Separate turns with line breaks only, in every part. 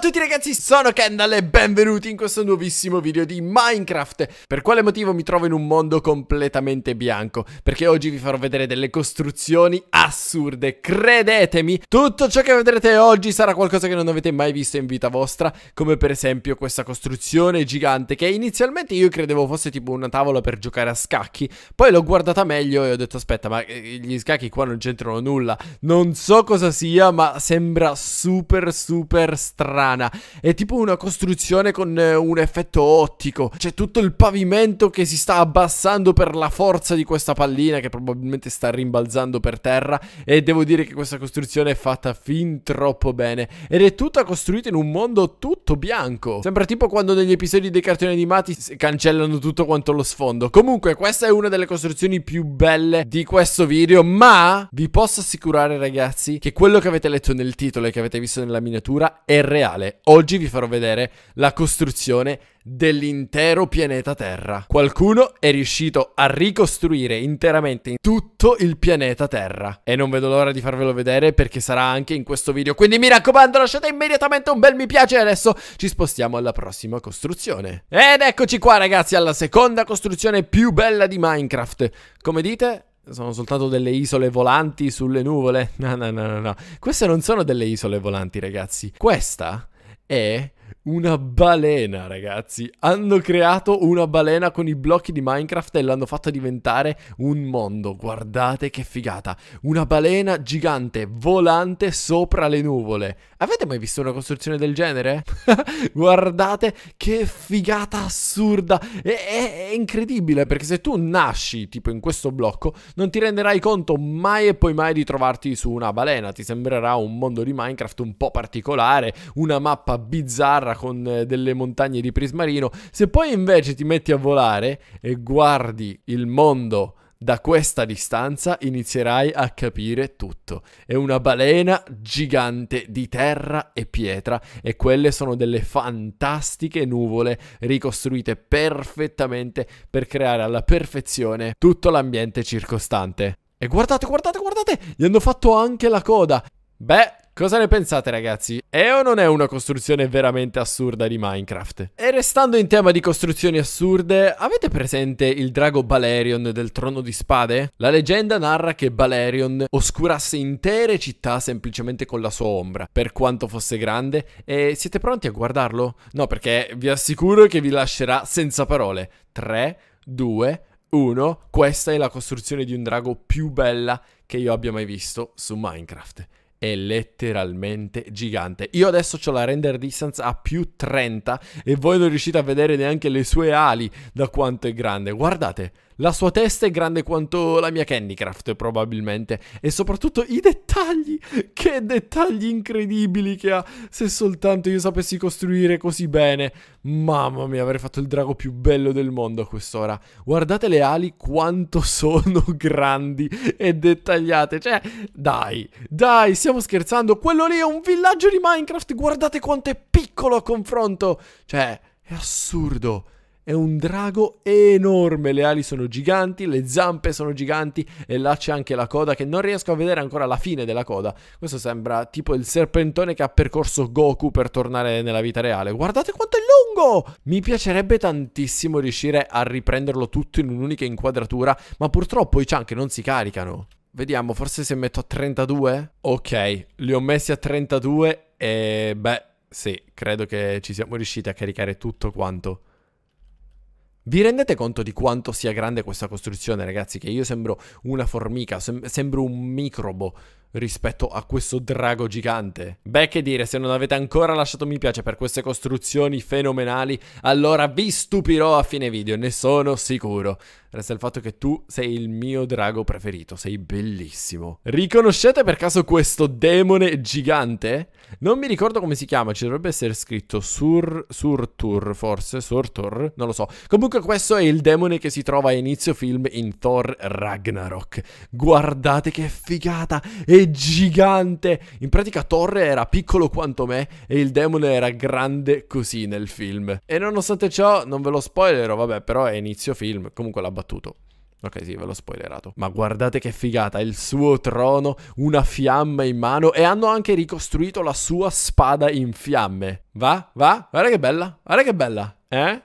a tutti ragazzi, sono Kendall e benvenuti in questo nuovissimo video di Minecraft Per quale motivo mi trovo in un mondo completamente bianco? Perché oggi vi farò vedere delle costruzioni assurde, credetemi Tutto ciò che vedrete oggi sarà qualcosa che non avete mai visto in vita vostra Come per esempio questa costruzione gigante che inizialmente io credevo fosse tipo una tavola per giocare a scacchi Poi l'ho guardata meglio e ho detto aspetta ma eh, gli scacchi qua non c'entrano nulla Non so cosa sia ma sembra super super strano strana. È tipo una costruzione con eh, un effetto ottico. C'è tutto il pavimento che si sta abbassando per la forza di questa pallina che probabilmente sta rimbalzando per terra. E devo dire che questa costruzione è fatta fin troppo bene. Ed è tutta costruita in un mondo tutto bianco. Sembra tipo quando negli episodi dei cartoni animati cancellano tutto quanto lo sfondo. Comunque, questa è una delle costruzioni più belle di questo video. Ma vi posso assicurare, ragazzi, che quello che avete letto nel titolo e che avete visto nella miniatura è reale spaziale. Oggi vi farò vedere la costruzione dell'intero pianeta Terra. Qualcuno è riuscito a ricostruire interamente tutto il pianeta Terra. E non vedo l'ora di farvelo vedere perché sarà anche in questo video. Quindi mi raccomando lasciate immediatamente un bel mi piace e adesso ci spostiamo alla prossima costruzione. Ed eccoci qua ragazzi alla seconda costruzione più bella di Minecraft. Come dite, sono soltanto delle isole volanti sulle nuvole. No, no, no, no, no. Queste non sono delle isole volanti, ragazzi. Questa é Una balena, ragazzi. Hanno creato una balena con i blocchi di Minecraft e l'hanno fatta diventare un mondo. Guardate che figata. Una balena gigante volante sopra le nuvole. Avete mai visto una costruzione del genere? Guardate che figata assurda. È, è, è, incredibile perché se tu nasci tipo in questo blocco non ti renderai conto mai e poi mai di trovarti su una balena. Ti sembrerà un mondo di Minecraft un po' particolare, una mappa bizzarra terra con eh, delle montagne di prismarino, se poi invece ti metti a volare e guardi il mondo da questa distanza inizierai a capire tutto. È una balena gigante di terra e pietra e quelle sono delle fantastiche nuvole ricostruite perfettamente per creare alla perfezione tutto l'ambiente circostante. E guardate, guardate, guardate! Gli hanno fatto anche la coda. Beh, Cosa ne pensate ragazzi? È o non è una costruzione veramente assurda di Minecraft? E restando in tema di costruzioni assurde, avete presente il drago Balerion del Trono di Spade? La leggenda narra che Balerion oscurasse intere città semplicemente con la sua ombra, per quanto fosse grande, e siete pronti a guardarlo? No, perché vi assicuro che vi lascerà senza parole. 3, 2, 1, questa è la costruzione di un drago più bella che io abbia mai visto su Minecraft è letteralmente gigante. Io adesso ho la render distance a più 30 e voi non riuscite a vedere neanche le sue ali da quanto è grande. Guardate, la sua testa è grande quanto la mia Candycraft, probabilmente. E soprattutto i dettagli! Che dettagli incredibili che ha! Se soltanto io sapessi costruire così bene. Mamma mia, avrei fatto il drago più bello del mondo a quest'ora. Guardate le ali quanto sono grandi e dettagliate. Cioè, dai, dai, stiamo scherzando. Quello lì è un villaggio di Minecraft. Guardate quanto è piccolo a confronto. Cioè, è assurdo è un drago enorme, le ali sono giganti, le zampe sono giganti e là c'è anche la coda che non riesco a vedere ancora la fine della coda. Questo sembra tipo il serpentone che ha percorso Goku per tornare nella vita reale. Guardate quanto è lungo! Mi piacerebbe tantissimo riuscire a riprenderlo tutto in un'unica inquadratura, ma purtroppo i chunk non si caricano. Vediamo, forse se metto a 32? Ok, li ho messi a 32 e beh, sì, credo che ci siamo riusciti a caricare tutto quanto. Vi rendete conto di quanto sia grande questa costruzione, ragazzi? Che io sembro una formica, sem- sembro un microbo rispetto a questo drago gigante. Beh, che dire, se non avete ancora lasciato mi piace per queste costruzioni fenomenali, allora vi stupirò a fine video, ne sono sicuro. Resta il fatto che tu sei il mio drago preferito, sei bellissimo. Riconoscete per caso questo demone gigante? Non mi ricordo come si chiama, ci dovrebbe essere scritto Sur... Surtur, forse? Surtur? Non lo so. Comunque questo è il demone che si trova a inizio film in Thor Ragnarok. Guardate che figata! È gigante. In pratica Torre era piccolo quanto me e il demone era grande così nel film. E nonostante ciò, non ve lo spoilerò, vabbè, però è inizio film, comunque l'ha battuto. Ok, sì, ve l'ho spoilerato. Ma guardate che figata, il suo trono, una fiamma in mano e hanno anche ricostruito la sua spada in fiamme. Va? Va? Guarda che bella, guarda che bella, eh?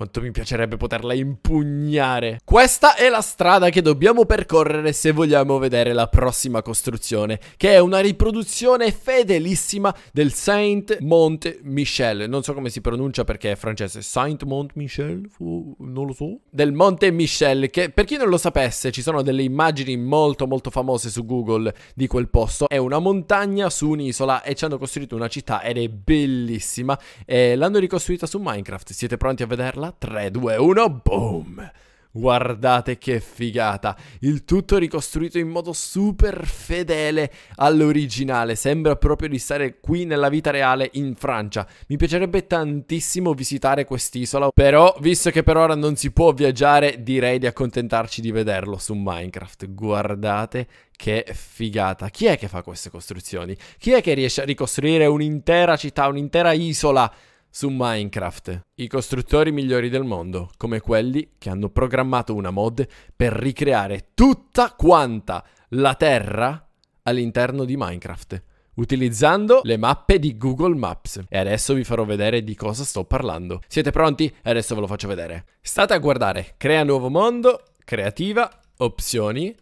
Quanto mi piacerebbe poterla impugnare. Questa è la strada che dobbiamo percorrere se vogliamo vedere la prossima costruzione, che è una riproduzione fedelissima del Saint Mont Michel. Non so come si pronuncia perché è francese. Saint Mont Michel? Non lo so. Del Monte Michel, che per chi non lo sapesse ci sono delle immagini molto molto famose su Google di quel posto. È una montagna su un'isola e ci hanno costruito una città ed è bellissima. E eh, l'hanno ricostruita su Minecraft. Siete pronti a vederla? 3, 2, 1, boom! Guardate che figata! Il tutto ricostruito in modo super fedele all'originale. Sembra proprio di stare qui nella vita reale in Francia. Mi piacerebbe tantissimo visitare quest'isola, però visto che per ora non si può viaggiare, direi di accontentarci di vederlo su Minecraft. Guardate che figata. Chi è che fa queste costruzioni? Chi è che riesce a ricostruire un'intera città, un'intera isola? su Minecraft, i costruttori migliori del mondo, come quelli che hanno programmato una mod per ricreare tutta quanta la Terra all'interno di Minecraft, utilizzando le mappe di Google Maps. E adesso vi farò vedere di cosa sto parlando. Siete pronti? Adesso ve lo faccio vedere. State a guardare, crea nuovo mondo, creativa, opzioni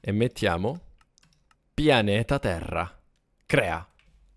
e mettiamo pianeta Terra. Crea.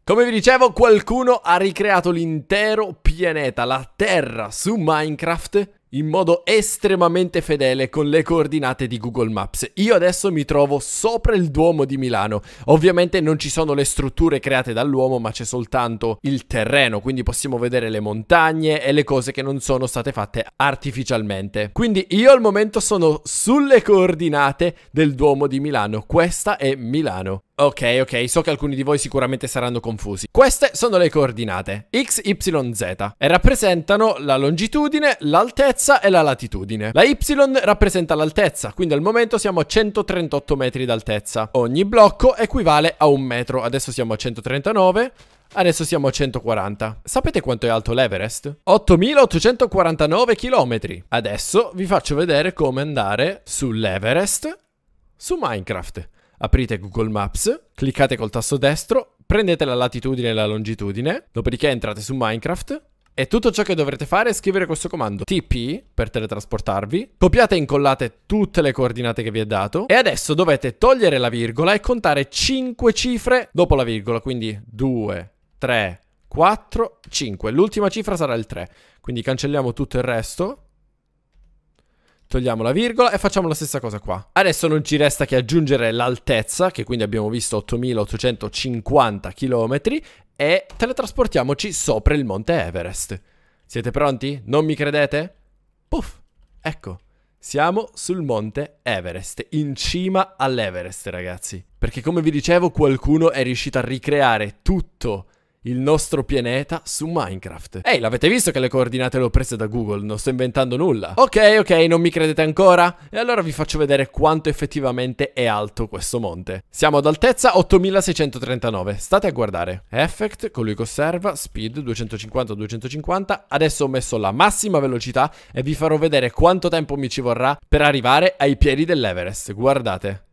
Come vi dicevo, qualcuno ha ricreato l'intero pianeta, la Terra, su Minecraft in modo estremamente fedele con le coordinate di Google Maps. Io adesso mi trovo sopra il Duomo di Milano. Ovviamente non ci sono le strutture create dall'uomo, ma c'è soltanto il terreno, quindi possiamo vedere le montagne e le cose che non sono state fatte artificialmente. Quindi io al momento sono sulle coordinate del Duomo di Milano. Questa è Milano. Ok, ok, so che alcuni di voi sicuramente saranno confusi. Queste sono le coordinate, x, y, z, e rappresentano la longitudine, l'altezza, L'altezza e la latitudine. La Y rappresenta l'altezza, quindi al momento siamo a 138 metri d'altezza. Ogni blocco equivale a un metro, adesso siamo a 139... Adesso siamo a 140. Sapete quanto è alto l'Everest? 8849 km. Adesso vi faccio vedere come andare sull'Everest su Minecraft. Aprite Google Maps, cliccate col tasto destro, prendete la latitudine e la longitudine, dopodiché entrate su Minecraft, e tutto ciò che dovrete fare è scrivere questo comando tp per teletrasportarvi, copiate e incollate tutte le coordinate che vi è dato e adesso dovete togliere la virgola e contare 5 cifre dopo la virgola, quindi 2, 3, 4, 5. L'ultima cifra sarà il 3, quindi cancelliamo tutto il resto. Togliamo la virgola e facciamo la stessa cosa qua. Adesso non ci resta che aggiungere l'altezza, che quindi abbiamo visto 8850 km, e teletrasportiamoci sopra il monte Everest. Siete pronti? Non mi credete? Puff! Ecco, siamo sul monte Everest, in cima all'Everest ragazzi. Perché come vi dicevo qualcuno è riuscito a ricreare tutto il nostro pianeta su Minecraft. Ehi, l'avete visto che le coordinate le ho prese da Google? Non sto inventando nulla. Ok, ok, non mi credete ancora? E allora vi faccio vedere quanto effettivamente è alto questo monte. Siamo ad altezza 8639, state a guardare. Effect, colui che osserva, speed 250-250. Adesso ho messo la massima velocità e vi farò vedere quanto tempo mi ci vorrà per arrivare ai piedi dell'Everest. Guardate.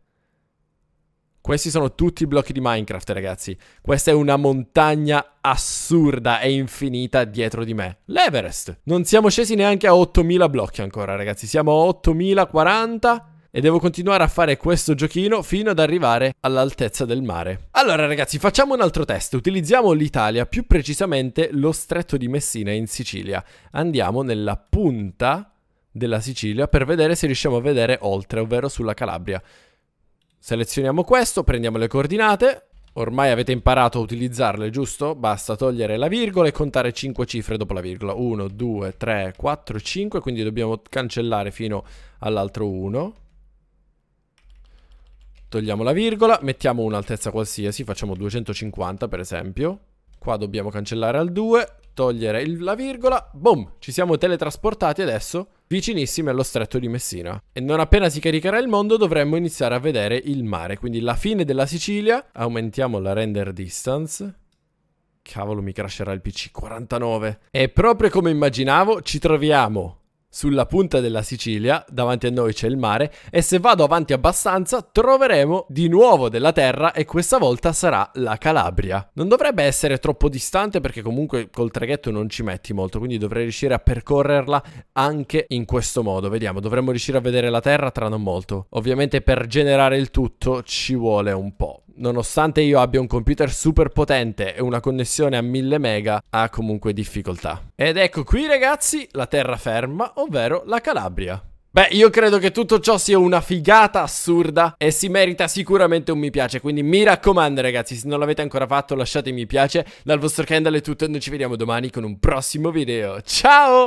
Questi sono tutti i blocchi di Minecraft, ragazzi. Questa è una montagna assurda e infinita dietro di me. L'Everest. Non siamo scesi neanche a 8000 blocchi ancora, ragazzi. Siamo a 8040 e devo continuare a fare questo giochino fino ad arrivare all'altezza del mare. Allora ragazzi, facciamo un altro test. Utilizziamo l'Italia, più precisamente lo stretto di Messina in Sicilia. Andiamo nella punta della Sicilia per vedere se riusciamo a vedere oltre, ovvero sulla Calabria. Selezioniamo questo, prendiamo le coordinate. Ormai avete imparato a utilizzarle, giusto? Basta togliere la virgola e contare 5 cifre dopo la virgola. 1, 2, 3, 4, 5, quindi dobbiamo cancellare fino all'altro 1. Togliamo la virgola, mettiamo un'altezza qualsiasi, facciamo 250 per esempio. Qua dobbiamo cancellare al 2, togliere il, la virgola, boom, ci siamo teletrasportati adesso vicinissimi allo stretto di Messina. E non appena si caricherà il mondo dovremmo iniziare a vedere il mare, quindi la fine della Sicilia, aumentiamo la render distance. Cavolo, mi crasherà il PC 49. E proprio come immaginavo, ci troviamo sulla punta della Sicilia, davanti a noi c'è il mare, e se vado avanti abbastanza troveremo di nuovo della terra e questa volta sarà la Calabria. Non dovrebbe essere troppo distante perché comunque col traghetto non ci metti molto, quindi dovrei riuscire a percorrerla anche in questo modo. Vediamo, dovremmo riuscire a vedere la terra tra non molto. Ovviamente per generare il tutto ci vuole un po' nonostante io abbia un computer super potente e una connessione a 1000 mega, ha comunque difficoltà. Ed ecco qui ragazzi la terraferma, ovvero la Calabria. Beh, io credo che tutto ciò sia una figata assurda e si merita sicuramente un mi piace, quindi mi raccomando ragazzi, se non l'avete ancora fatto lasciate mi piace, dal vostro Kendall è tutto e noi ci vediamo domani con un prossimo video, ciao!